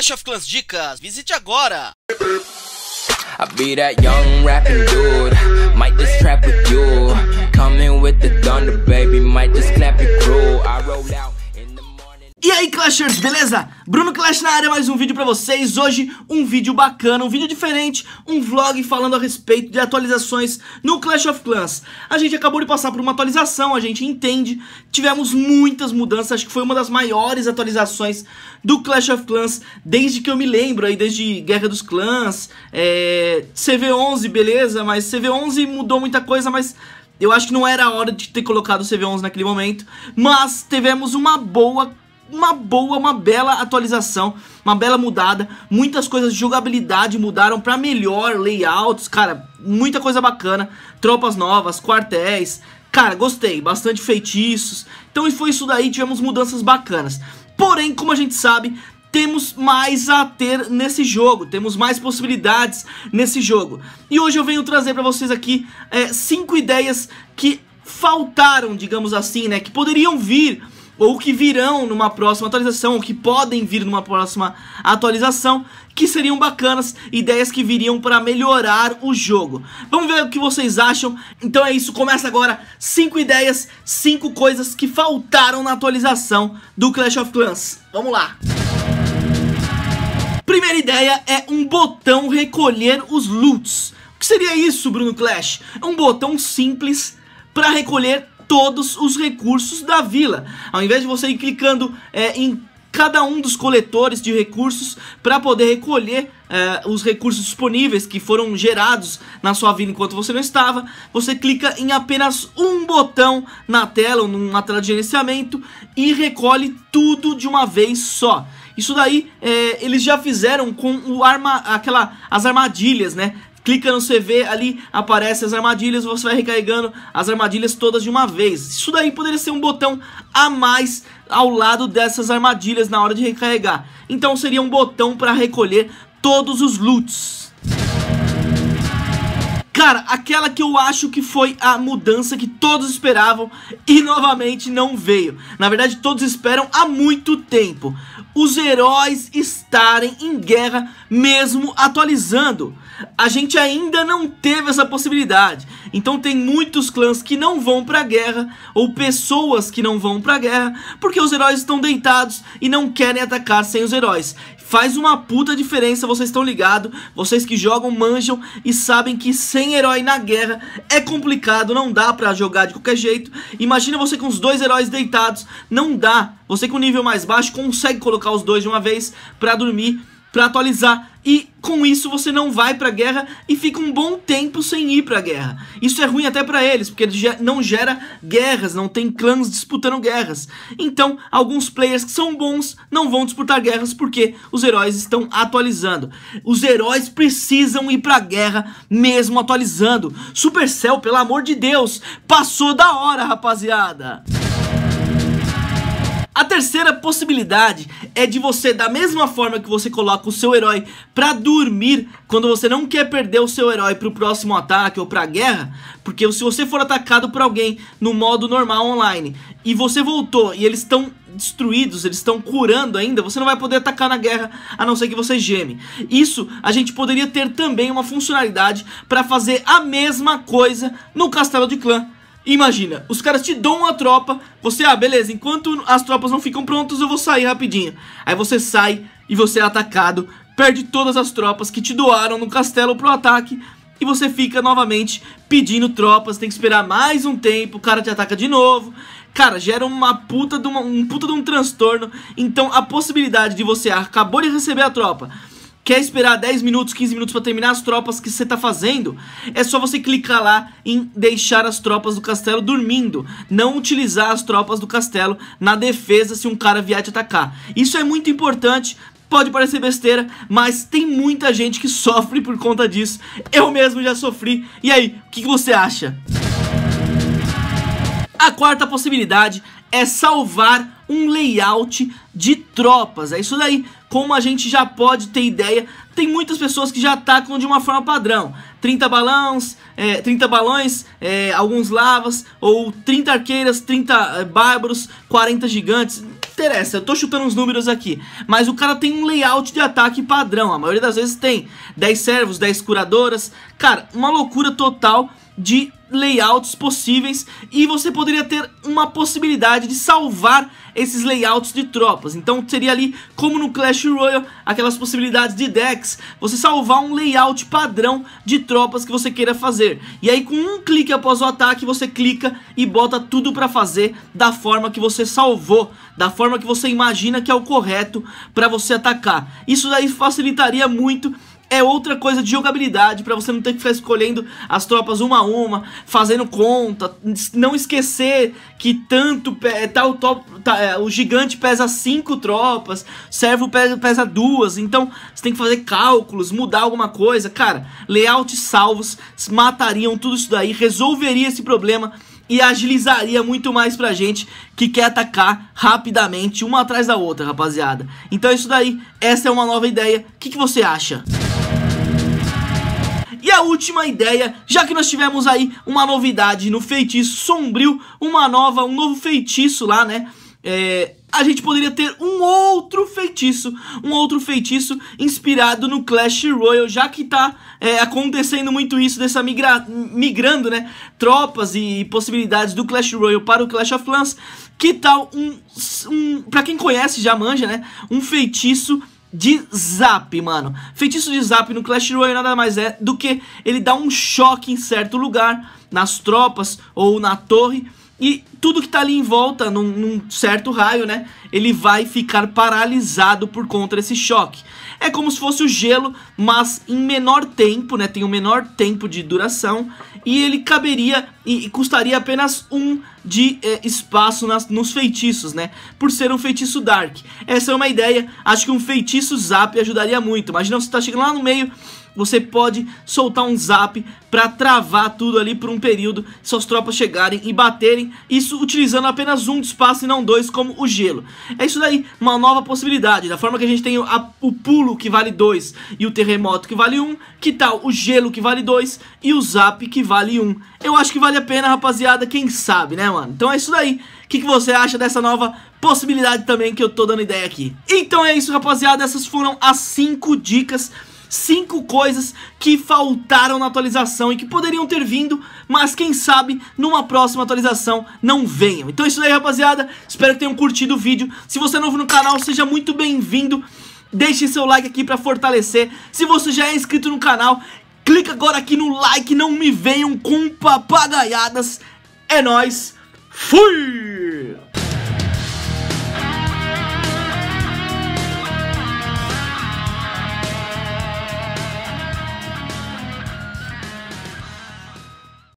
Clash of Clans Dicas, visite agora! I be that young rapping dude, might just trap with you. Coming with the thunder, baby, might just clap your crew. I roll out. E aí Clashers, beleza? Bruno Clash na área, mais um vídeo pra vocês Hoje um vídeo bacana, um vídeo diferente Um vlog falando a respeito de atualizações no Clash of Clans A gente acabou de passar por uma atualização, a gente entende Tivemos muitas mudanças, acho que foi uma das maiores atualizações do Clash of Clans Desde que eu me lembro aí, desde Guerra dos Clans é... CV11, beleza, mas CV11 mudou muita coisa, mas eu acho que não era a hora de ter colocado o CV11 naquele momento, mas tivemos uma boa uma boa, uma bela atualização, uma bela mudada. Muitas coisas de jogabilidade mudaram para melhor, layouts, cara, muita coisa bacana. Tropas novas, quartéis, cara, gostei, bastante feitiços. Então foi isso daí, tivemos mudanças bacanas. Porém, como a gente sabe, temos mais a ter nesse jogo, temos mais possibilidades nesse jogo. E hoje eu venho trazer para vocês aqui 5 é, ideias que faltaram, digamos assim, né, que poderiam vir ou que virão numa próxima atualização, ou que podem vir numa próxima atualização, que seriam bacanas, ideias que viriam para melhorar o jogo. Vamos ver o que vocês acham. Então é isso, começa agora 5 ideias, 5 coisas que faltaram na atualização do Clash of Clans. Vamos lá! Primeira ideia é um botão recolher os loots. O que seria isso, Bruno Clash? É um botão simples para recolher todos os recursos da vila. Ao invés de você ir clicando é, em cada um dos coletores de recursos para poder recolher é, os recursos disponíveis que foram gerados na sua vila enquanto você não estava. Você clica em apenas um botão na tela ou na tela de gerenciamento e recolhe tudo de uma vez só. Isso daí é, eles já fizeram com o arma, aquela, as armadilhas, né? clica no CV, ali aparecem as armadilhas, você vai recarregando as armadilhas todas de uma vez. Isso daí poderia ser um botão a mais ao lado dessas armadilhas na hora de recarregar. Então seria um botão para recolher todos os loots. Cara, aquela que eu acho que foi a mudança que todos esperavam e novamente não veio. Na verdade, todos esperam há muito tempo. Os heróis estarem em guerra mesmo atualizando. A gente ainda não teve essa possibilidade. Então tem muitos clãs que não vão pra guerra ou pessoas que não vão pra guerra porque os heróis estão deitados e não querem atacar sem os heróis. Faz uma puta diferença, vocês estão ligados, vocês que jogam, manjam e sabem que sem herói na guerra é complicado, não dá pra jogar de qualquer jeito. Imagina você com os dois heróis deitados, não dá. Você com nível mais baixo consegue colocar os dois de uma vez pra dormir, pra atualizar e com isso você não vai pra guerra e fica um bom tempo sem ir pra guerra. Isso é ruim até para eles, porque não gera guerras, não tem clãs disputando guerras. Então, alguns players que são bons não vão disputar guerras porque os heróis estão atualizando. Os heróis precisam ir pra guerra mesmo atualizando. Supercell, pelo amor de Deus, passou da hora, rapaziada terceira possibilidade é de você, da mesma forma que você coloca o seu herói pra dormir, quando você não quer perder o seu herói pro próximo ataque ou pra guerra, porque se você for atacado por alguém no modo normal online e você voltou e eles estão destruídos, eles estão curando ainda, você não vai poder atacar na guerra a não ser que você geme. Isso a gente poderia ter também uma funcionalidade para fazer a mesma coisa no Castelo de Clã. Imagina, os caras te dão uma tropa, você, ah, beleza, enquanto as tropas não ficam prontas, eu vou sair rapidinho. Aí você sai e você é atacado, perde todas as tropas que te doaram no castelo pro ataque, e você fica novamente pedindo tropas, tem que esperar mais um tempo, o cara te ataca de novo. Cara, gera uma puta de uma, um puta de um transtorno. Então a possibilidade de você ah, acabou de receber a tropa, Quer esperar 10 minutos, 15 minutos para terminar as tropas que você tá fazendo? É só você clicar lá em deixar as tropas do castelo dormindo. Não utilizar as tropas do castelo na defesa se um cara vier te atacar. Isso é muito importante pode parecer besteira, mas tem muita gente que sofre por conta disso. Eu mesmo já sofri. E aí, o que, que você acha? A quarta possibilidade é salvar um layout de tropas. É isso daí. Como a gente já pode ter ideia, tem muitas pessoas que já atacam de uma forma padrão. 30 balões, é, 30 balões, é, alguns lavas, ou 30 arqueiras, 30 é, bárbaros, 40 gigantes. Interessa, eu tô chutando os números aqui. Mas o cara tem um layout de ataque padrão. A maioria das vezes tem 10 servos, 10 curadoras. Cara, uma loucura total de layouts possíveis e você poderia ter uma possibilidade de salvar esses layouts de tropas. Então seria ali, como no Clash Royale, aquelas possibilidades de decks, você salvar um layout padrão de tropas que você queira fazer. E aí com um clique após o ataque, você clica e bota tudo para fazer da forma que você salvou, da forma que você imagina que é o correto para você atacar. Isso daí facilitaria muito é outra coisa de jogabilidade para você não ter que ficar escolhendo as tropas uma a uma, fazendo conta, não esquecer que tanto é, tal top, é, o gigante pesa cinco tropas, servo pesa duas, então você tem que fazer cálculos, mudar alguma coisa, cara, layout salvos matariam tudo isso daí, resolveria esse problema e agilizaria muito mais pra gente que quer atacar rapidamente uma atrás da outra, rapaziada. Então é isso daí, essa é uma nova ideia. O que, que você acha? E a última ideia, já que nós tivemos aí uma novidade no feitiço sombrio, uma nova, um novo feitiço lá, né? É, a gente poderia ter um outro feitiço, um outro feitiço inspirado no Clash Royale, já que tá é, acontecendo muito isso, dessa migra migrando, né, tropas e possibilidades do Clash Royale para o Clash of Clans, que tal um, um para quem conhece já manja, né, um feitiço de zap, mano. Feitiço de zap no Clash Royale nada mais é do que ele dá um choque em certo lugar, nas tropas ou na torre, e tudo que tá ali em volta, num, num certo raio, né, ele vai ficar paralisado por conta desse choque. É como se fosse o gelo, mas em menor tempo, né? Tem um menor tempo de duração e ele caberia e, e custaria apenas um de eh, espaço nas, nos feitiços, né? Por ser um feitiço Dark. Essa é uma ideia. Acho que um feitiço Zap ajudaria muito. Imagina você tá chegando lá no meio você pode soltar um zap para travar tudo ali por um período, suas tropas chegarem e baterem, isso utilizando apenas um espaço e não dois, como o gelo. É isso daí, uma nova possibilidade, da forma que a gente tem a, o pulo que vale dois e o terremoto que vale um, que tal o gelo que vale dois e o zap que vale Um. Eu acho que vale a pena, rapaziada, quem sabe, né, mano? Então é isso daí. O que, que você acha dessa nova possibilidade também que eu tô dando ideia aqui? Então é isso, rapaziada, essas foram as 5 dicas cinco coisas que faltaram na atualização e que poderiam ter vindo, mas quem sabe numa próxima atualização não venham. Então é isso aí, rapaziada. Espero que tenham curtido o vídeo. Se você é novo no canal, seja muito bem-vindo. Deixe seu like aqui para fortalecer. Se você já é inscrito no canal, clica agora aqui no like. Não me venham com papagaiadas. É nóis. Fui!